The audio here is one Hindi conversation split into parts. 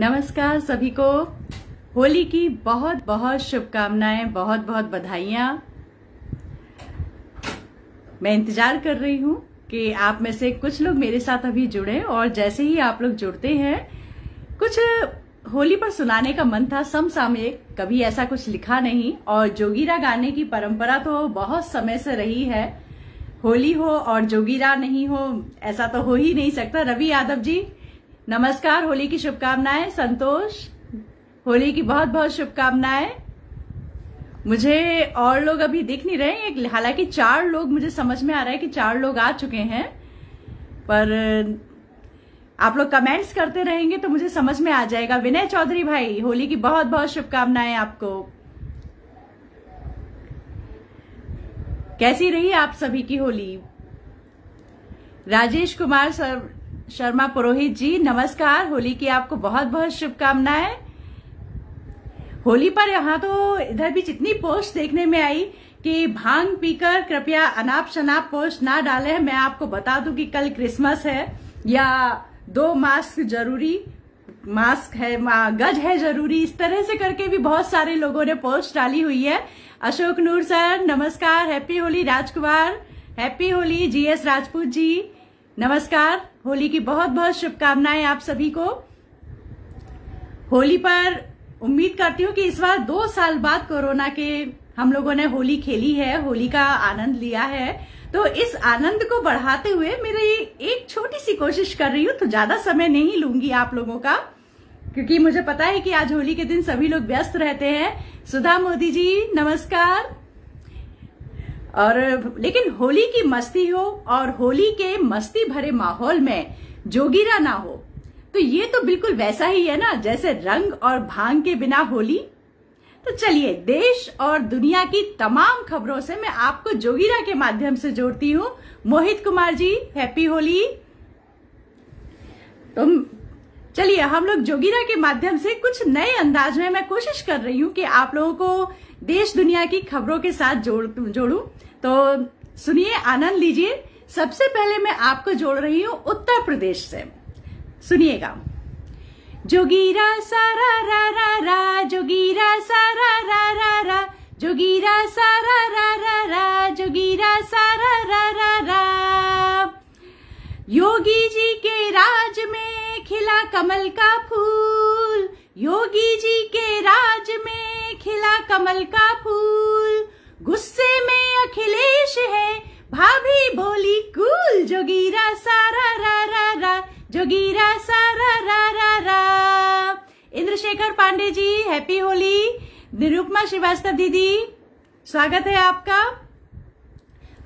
नमस्कार सभी को होली की बहुत बहुत शुभकामनाएं बहुत बहुत बधाइयां मैं इंतजार कर रही हूं कि आप में से कुछ लोग मेरे साथ अभी जुड़े और जैसे ही आप लोग जुड़ते हैं कुछ होली पर सुनाने का मन था समसामयिक कभी ऐसा कुछ लिखा नहीं और जोगीरा गाने की परंपरा तो बहुत समय से रही है होली हो और जोगीरा नहीं हो ऐसा तो हो ही नहीं सकता रवि यादव जी नमस्कार होली की शुभकामनाएं संतोष होली की बहुत बहुत शुभकामनाएं मुझे और लोग अभी दिख नहीं रहे हैं हालांकि चार लोग मुझे समझ में आ रहा है कि चार लोग आ चुके हैं पर आप लोग कमेंट्स करते रहेंगे तो मुझे समझ में आ जाएगा विनय चौधरी भाई होली की बहुत बहुत शुभकामनाएं आपको कैसी रही आप सभी की होली राजेश कुमार सर शर्मा पुरोहित जी नमस्कार होली की आपको बहुत बहुत शुभकामनाएं होली पर यहाँ तो इधर भी जितनी पोस्ट देखने में आई कि भांग पीकर कृपया अनाप शनाप पोस्ट ना डालें मैं आपको बता दूं कि कल क्रिसमस है या दो मास्क जरूरी मास्क है गज है जरूरी इस तरह से करके भी बहुत सारे लोगों ने पोस्ट डाली हुई है अशोक नूर सर नमस्कार happy Holi Rajkumar happy Holi G S Rajput ji नमस्कार होली की बहुत बहुत शुभकामनाएं आप सभी को होली पर उम्मीद करती हूँ कि इस बार दो साल बाद कोरोना के हम लोगों ने होली खेली है होली का आनंद लिया है तो इस आनंद को बढ़ाते हुए मेरी एक छोटी सी कोशिश कर रही हूँ तो ज्यादा समय नहीं लूंगी आप लोगों का क्योंकि मुझे पता है कि आज होली के दिन सभी लोग व्यस्त रहते हैं सुधा मोदी जी नमस्कार और लेकिन होली की मस्ती हो और होली के मस्ती भरे माहौल में जोगिरा ना हो तो ये तो बिल्कुल वैसा ही है ना जैसे रंग और भांग के बिना होली तो चलिए देश और दुनिया की तमाम खबरों से मैं आपको जोगिरा के माध्यम से जोड़ती हूँ मोहित कुमार जी हैप्पी होली तुम चलिए हम लोग जोगीरा के माध्यम से कुछ नए अंदाज में मैं कोशिश कर रही हूँ कि आप लोगों को देश दुनिया की खबरों के साथ जोड़ जोड़ू तो सुनिए आनंद लीजिए सबसे पहले मैं आपको जोड़ रही हूँ उत्तर प्रदेश से सुनिएगा जोगीरा सारा रा रा रा जोगीरा सारा रा रा रा जोगीरा सारा रा रा रा जोगीरा सारा रा रा रा योगी जी के राज में खिला कमल का फूल योगी जी के राज में खिला कमल का फूल गुस्से में अखिलेश है भाभी बोली कूल जोगीरा सारा रा रा रा जोगीरा सारा रा रा रा इंद्रशेखर पांडे जी हैप्पी होली निरुपमा श्रीवास्तव दीदी स्वागत है आपका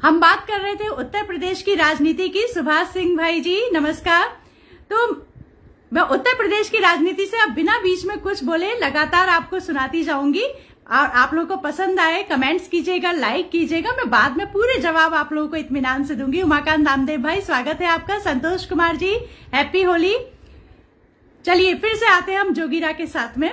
हम बात कर रहे थे उत्तर प्रदेश की राजनीति की सुभाष सिंह भाई जी नमस्कार तो मैं उत्तर प्रदेश की राजनीति से अब बिना बीच में कुछ बोले लगातार आपको सुनाती जाऊंगी और आप लोगों को पसंद आए कमेंट्स कीजिएगा लाइक कीजिएगा मैं बाद में पूरे जवाब आप लोगों को इतमान से दूंगी उमाकांत दामदेव भाई स्वागत है आपका संतोष कुमार जी हैप्पी होली चलिए फिर से आते हैं हम जोगीरा के साथ में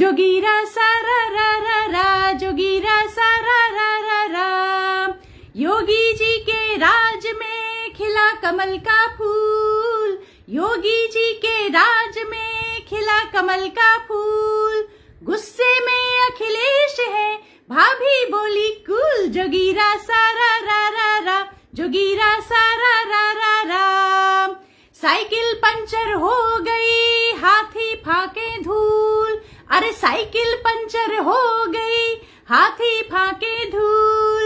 जोगीरा सारा रा रा रा जोगीरा सारा रा रा रा योगी जी के राज में खिला कमल का फूल योगी जी के राज में खिला कमल का फूल गुस्से में अखिलेश है भाभी बोली कुल जोगीरा सारा रा रा रा जोगीरा सारा रा रा रा साइकिल पंचर हो गई हाथी फाके धूल अरे साइकिल पंचर हो गई हाथी फाके धूल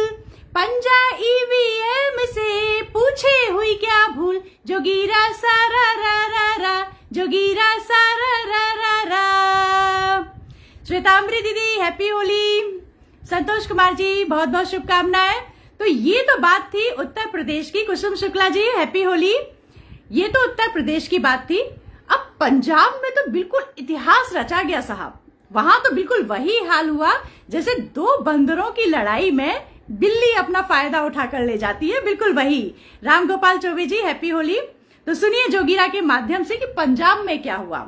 पंजा ईवीएम e से पूछे हुई क्या भूल जो गिरा सारा रा रा रा जो गिरा सारा रा रा रा श्वेताम्बरी दीदी हैप्पी होली संतोष कुमार जी बहुत बहुत शुभकामनाएं तो ये तो बात थी उत्तर प्रदेश की कुसुम शुक्ला जी हैप्पी होली ये तो उत्तर प्रदेश की बात थी अब पंजाब में तो बिल्कुल इतिहास रचा गया साहब वहां तो बिल्कुल वही हाल हुआ जैसे दो बंदरों की लड़ाई में बिल्ली अपना फायदा उठाकर ले जाती है बिल्कुल वही राम गोपाल चौबे जी हैप्पी होली तो सुनिए जोगीरा के माध्यम से कि पंजाब में क्या हुआ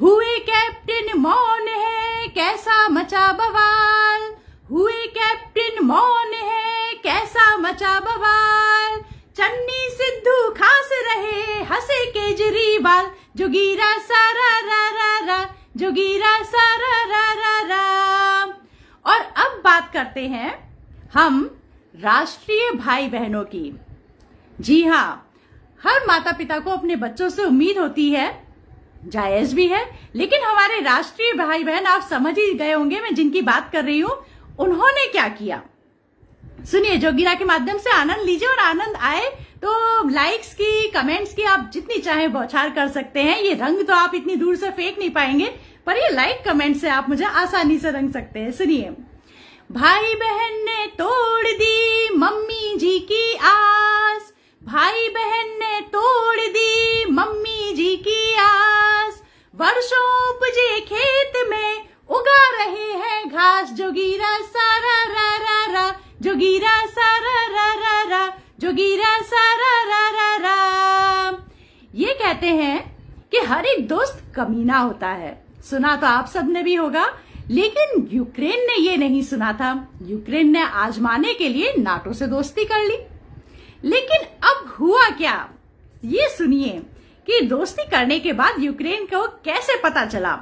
हुए कैप्टन मौन है कैसा मचा बवाल हुए कैप्टन मौन है कैसा मचा बवाल चन्नी सिद्धू खास रहे हसे केजरीवाल जोगीरा सारा रा रा रा जोगीरा सारा रा रा रा और अब बात करते हैं हम राष्ट्रीय भाई बहनों की जी हाँ हर माता पिता को अपने बच्चों से उम्मीद होती है जायज भी है लेकिन हमारे राष्ट्रीय भाई बहन आप समझ ही गए होंगे मैं जिनकी बात कर रही हूँ उन्होंने क्या किया सुनिए जोगिरा के माध्यम से आनंद लीजिए और आनंद आए तो लाइक्स की कमेंट्स की आप जितनी चाहे बौछार कर सकते हैं ये रंग तो आप इतनी दूर से फेंक नहीं पाएंगे पर ये लाइक कमेंट से आप मुझे आसानी से रंग सकते हैं सुनिए भाई बहन ने तोड़ दी मम्मी जी की आस भाई बहन ने तोड़ दी मम्मी जी की आस वर्षों उपजे खेत में उगा रहे हैं घास जोगीरा सारा रा रा रा जोगीरा सारा रा रा रा जोगीरा सारा रा रा रा ये कहते हैं कि हर एक दोस्त कमीना होता है सुना तो आप सबने भी होगा लेकिन यूक्रेन ने ये नहीं सुना था यूक्रेन ने आजमाने के लिए नाटो से दोस्ती कर ली लेकिन अब हुआ क्या ये सुनिए कि दोस्ती करने के बाद यूक्रेन को कैसे पता चला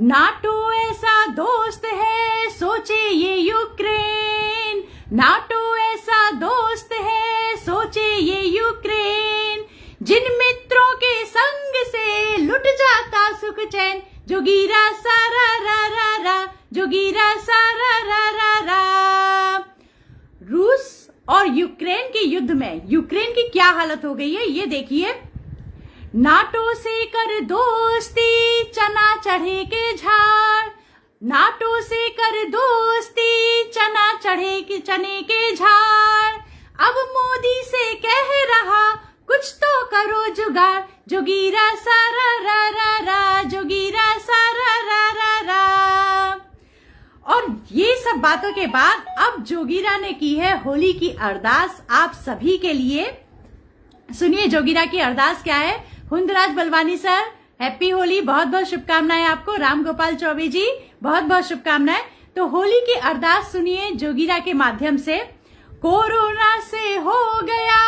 नाटो ऐसा दोस्त है सोचे ये यूक्रेन नाटो ऐसा दोस्त है सोचे ये यूक्रेन जिन मित्रों के संग से लुट जाता सुख चैन जोगीरा सारा रा रा रा जोगीरा सारा रा रा रा रूस और यूक्रेन के युद्ध में यूक्रेन की क्या हालत हो गई है ये देखिए नाटो से कर दोस्ती चना चढ़े के झाड़ नाटो से कर दोस्ती चना चढ़े के चने के झाड़ अब मोदी से कह रहा कुछ तो करो जुगाड़ जोगीरा सारा रा रा रा जोगीरा सारा रा रा रा और ये सब बातों के बाद अब जोगीरा ने की है होली की अरदास आप सभी के लिए सुनिए जोगीरा की अरदास क्या है हुंदराज बलवानी सर हैप्पी होली बहुत बहुत शुभकामनाएं आपको राम गोपाल चौबे जी बहुत बहुत शुभकामनाएं तो होली की अरदास सुनिए जोगीरा के माध्यम से कोरोना से हो गया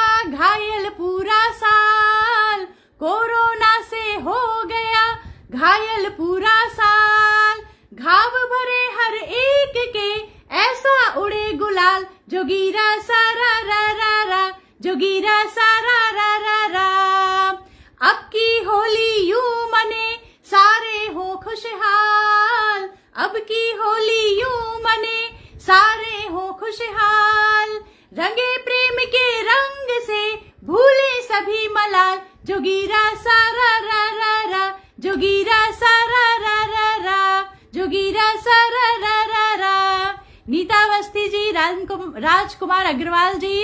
जोगीरा सारा रा रा रा जोगीरा सारा रा रा रा अब की होली यू मने सारे हो खुशहाल अब की होली यू मने सारे हो खुशहाल रंगे प्रेम के रंग से भूले सभी मलाल जोगीरा सारा रा रा रा जोगीरा सारा रा रा रा जोगीरा सारा रा रा रा नीतावस्थी राजकुमार अग्रवाल जी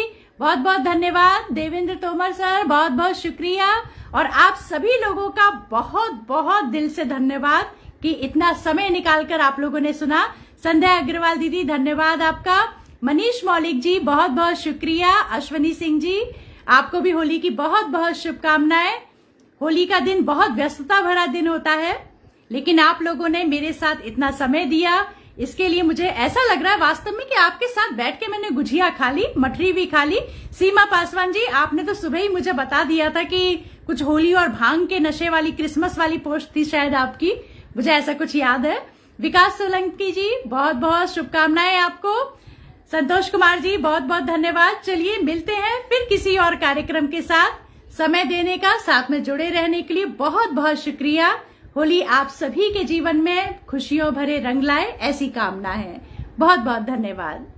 बहुत बहुत धन्यवाद देवेंद्र तोमर सर बहुत बहुत शुक्रिया और आप सभी लोगों का बहुत बहुत दिल से धन्यवाद कि इतना समय निकालकर आप लोगों ने सुना संध्या अग्रवाल दीदी धन्यवाद आपका मनीष मौलिक जी बहुत बहुत शुक्रिया अश्वनी सिंह जी आपको भी होली की बहुत बहुत शुभकामनाएं होली का दिन बहुत व्यस्तता भरा दिन होता है लेकिन आप लोगों ने मेरे साथ इतना समय दिया इसके लिए मुझे ऐसा लग रहा है वास्तव में कि आपके साथ बैठ के मैंने गुजिया खा ली मठरी भी खा ली सीमा पासवान जी आपने तो सुबह ही मुझे बता दिया था कि कुछ होली और भांग के नशे वाली क्रिसमस वाली पोस्ट थी शायद आपकी मुझे ऐसा कुछ याद है विकास सोलंकी जी बहुत बहुत शुभकामनाएं आपको संतोष कुमार जी बहुत बहुत धन्यवाद चलिए मिलते हैं फिर किसी और कार्यक्रम के साथ समय देने का साथ में जुड़े रहने के लिए बहुत बहुत शुक्रिया होली आप सभी के जीवन में खुशियों भरे रंग लाए ऐसी कामना है बहुत बहुत धन्यवाद